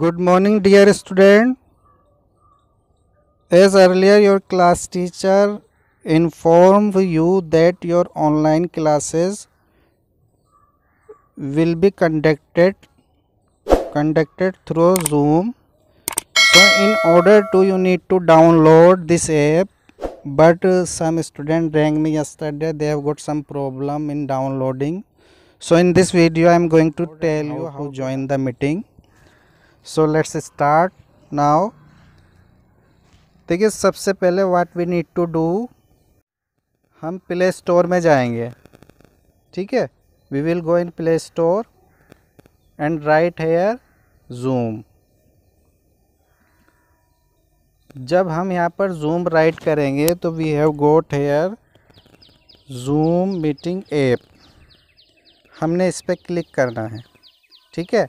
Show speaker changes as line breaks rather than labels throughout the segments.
good morning dear student as earlier your class teacher informed you that your online classes will be conducted conducted through zoom so in order to you need to download this app but uh, some student rang me yesterday they have got some problem in downloading so in this video i am going to tell you how to join the meeting so let's start now देखिए सबसे पहले what we need to do हम play store में जाएंगे ठीक है we will go in play store and right here zoom जब हम यहाँ पर जूम राइट करेंगे तो we have got here zoom meeting app हमने इस पर क्लिक करना है ठीक है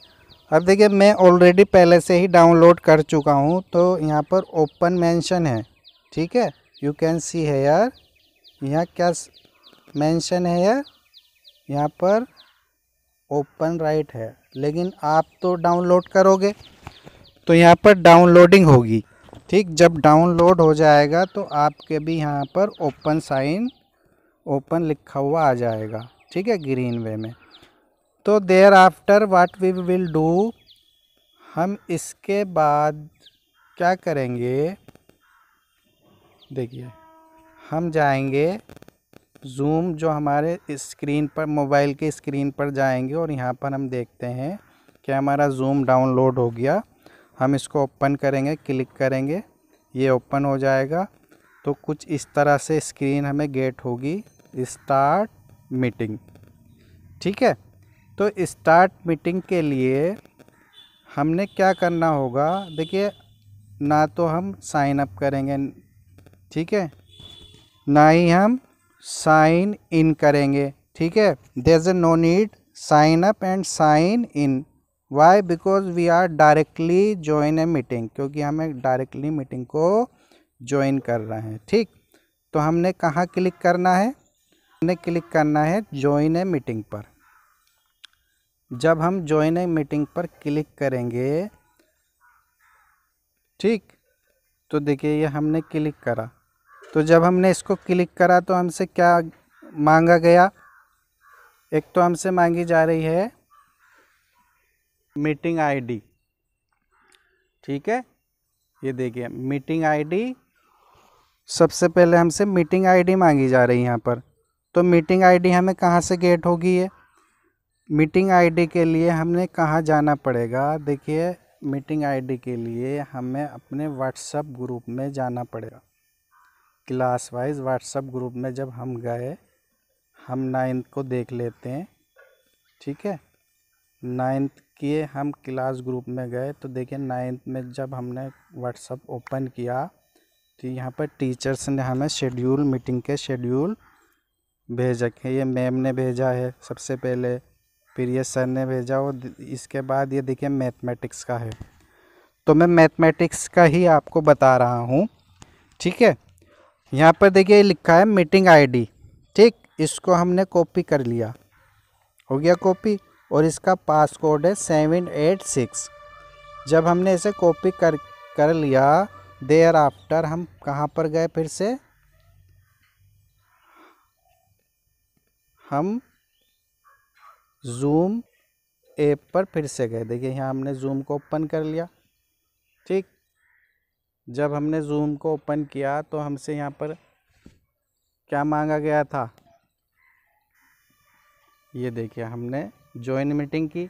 अब देखिए मैं ऑलरेडी पहले से ही डाउनलोड कर चुका हूँ तो यहाँ पर ओपन मेंशन है ठीक है यू कैन सी है यार यहाँ क्या मेंशन है यार यहाँ पर ओपन राइट है लेकिन आप तो डाउनलोड करोगे तो यहाँ पर डाउनलोडिंग होगी ठीक जब डाउनलोड हो जाएगा तो आपके भी यहाँ पर ओपन साइन ओपन लिखा हुआ आ जाएगा ठीक है ग्रीन वे में तो there after what we will do हम इसके बाद क्या करेंगे देखिए हम जाएंगे जूम जो हमारे स्क्रीन पर मोबाइल के स्क्रीन पर जाएंगे और यहाँ पर हम देखते हैं कि हमारा जूम डाउनलोड हो गया हम इसको ओपन करेंगे क्लिक करेंगे ये ओपन हो जाएगा तो कुछ इस तरह से स्क्रीन हमें गेट होगी स्टार्ट मीटिंग ठीक है तो स्टार्ट मीटिंग के लिए हमने क्या करना होगा देखिए ना तो हम साइन अप करेंगे ठीक है ना ही हम साइन इन करेंगे ठीक है there is no need sign up and sign in why because we are directly join a meeting क्योंकि हम एक डायरेक्टली मीटिंग को ज्वाइन कर रहे हैं ठीक तो हमने कहाँ क्लिक करना है हमने क्लिक करना है ज्वाइन ए मीटिंग पर जब हम ज्वाइन मीटिंग पर क्लिक करेंगे ठीक तो देखिए ये हमने क्लिक करा तो जब हमने इसको क्लिक करा तो हमसे क्या मांगा गया एक तो हमसे मांगी जा रही है मीटिंग आईडी ठीक है ये देखिए मीटिंग आईडी सबसे पहले हमसे मीटिंग आईडी मांगी जा रही है यहाँ पर तो मीटिंग आईडी हमें कहाँ से गेट होगी ये मीटिंग आईडी के लिए हमने कहाँ जाना पड़ेगा देखिए मीटिंग आईडी के लिए हमें अपने व्हाट्सएप ग्रुप में जाना पड़ेगा क्लास वाइज व्हाट्सएप ग्रुप में जब हम गए हम नाइन्थ को देख लेते हैं ठीक है नाइन्थ के हम क्लास ग्रुप में गए तो देखिए नाइन्थ में जब हमने व्हाट्सएप ओपन किया तो यहाँ पर टीचर्स ने हमें शेड्यूल मीटिंग के शेड्यूल भेज रखे ये मैम ने भेजा है सबसे पहले फिर ये सर ने भेजा और इसके बाद ये देखिए मैथमेटिक्स का है तो मैं मैथमेटिक्स का ही आपको बता रहा हूँ ठीक है यहाँ पर देखिए लिखा है मीटिंग आईडी ठीक इसको हमने कॉपी कर लिया हो गया कॉपी और इसका पास कोड है सेवन एट सिक्स जब हमने इसे कॉपी कर कर लिया देयर आफ्टर हम कहाँ पर गए फिर से हम जूम ऐप पर फिर से गए देखिए यहाँ हमने जूम को ओपन कर लिया ठीक जब हमने जूम को ओपन किया तो हमसे यहाँ पर क्या मांगा गया था ये देखिए हमने ज्वाइन मीटिंग की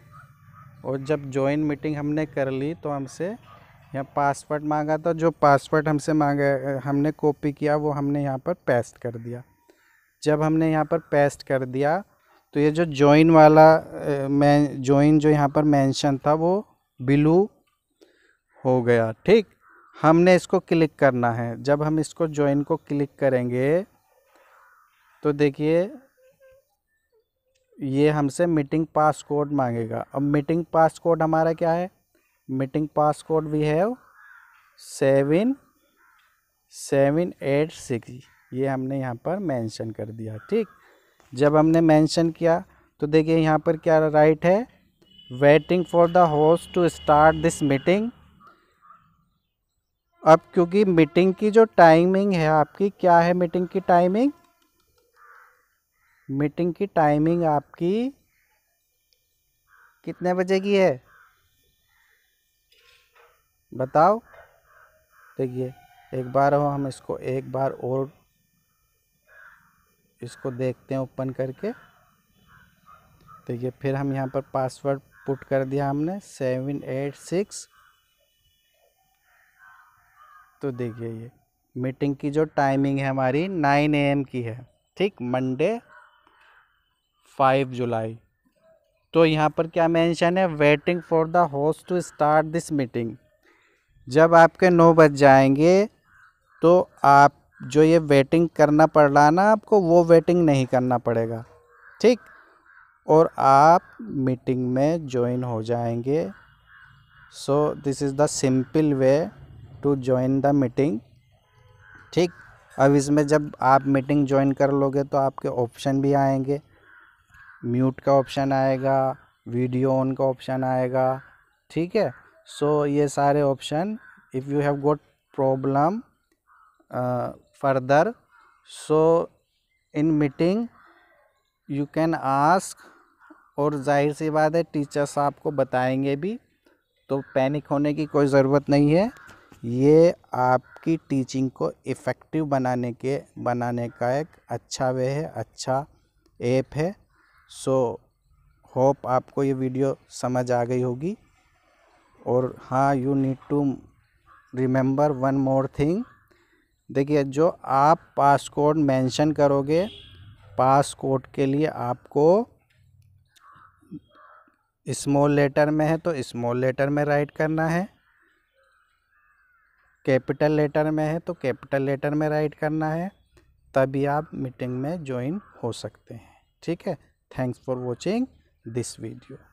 और जब ज्वाइन मीटिंग हमने कर ली तो हमसे यहाँ पासवर्ड मांगा था जो पासवर्ड हमसे मांगा हमने कॉपी किया वो हमने यहाँ पर पेस्ट कर दिया जब हमने यहाँ पर पेस्ट कर दिया तो ये जो जॉइन वाला मैं जॉइन जो यहाँ पर मेंशन था वो ब्लू हो गया ठीक हमने इसको क्लिक करना है जब हम इसको ज्वाइन को क्लिक करेंगे तो देखिए ये हमसे मीटिंग पास कोड मांगेगा अब मीटिंग पास कोड हमारा क्या है meeting pass code we have seven seven eight six ये हमने यहाँ पर मेंशन कर दिया ठीक जब हमने मेंशन किया तो देखिए यहाँ पर क्या राइट है waiting for the host to start this meeting अब क्योंकि मीटिंग की जो टाइमिंग है आपकी क्या है मीटिंग की टाइमिंग मीटिंग की टाइमिंग आपकी कितने बजे की है बताओ देखिए एक बार हो हम इसको एक बार और इसको देखते हैं ओपन करके देखिए तो फिर हम यहाँ पर पासवर्ड पुट कर दिया हमने सेवन एट सिक्स तो देखिए ये मीटिंग की जो टाइमिंग है हमारी नाइन एम की है ठीक मंडे फाइव जुलाई तो यहाँ पर क्या मेंशन है waiting for the host to start this meeting जब आपके नौ बज जाएंगे तो आप जो ये वेटिंग करना पड़ रहा है ना आपको वो वेटिंग नहीं करना पड़ेगा ठीक और आप मीटिंग में ज्वाइन हो जाएंगे so this is the simple way to join the meeting ठीक अब इसमें जब आप मीटिंग ज्वाइन कर लोगे तो आपके ऑप्शन भी आएंगे म्यूट का ऑप्शन आएगा वीडियो ऑन का ऑप्शन आएगा ठीक है सो ये सारे option if you have got problem further so in meeting you can ask और जाहिर सी बात है टीचर्स आपको बताएंगे भी तो पैनिक होने की कोई ज़रूरत नहीं है ये आपकी टीचिंग को इफ़ेक्टिव बनाने के बनाने का एक अच्छा वे है अच्छा ऐप है सो होप आपको ये वीडियो समझ आ गई होगी और हाँ you need to remember one more thing देखिए जो आप पास कोड मेंशन करोगे पास कोड के लिए आपको स्मॉल लेटर में है तो स्मॉल लेटर में राइट करना है कैपिटल लेटर में है तो कैपिटल लेटर में राइट करना है तभी आप मीटिंग में ज्वाइन हो सकते हैं ठीक है thanks for watching this video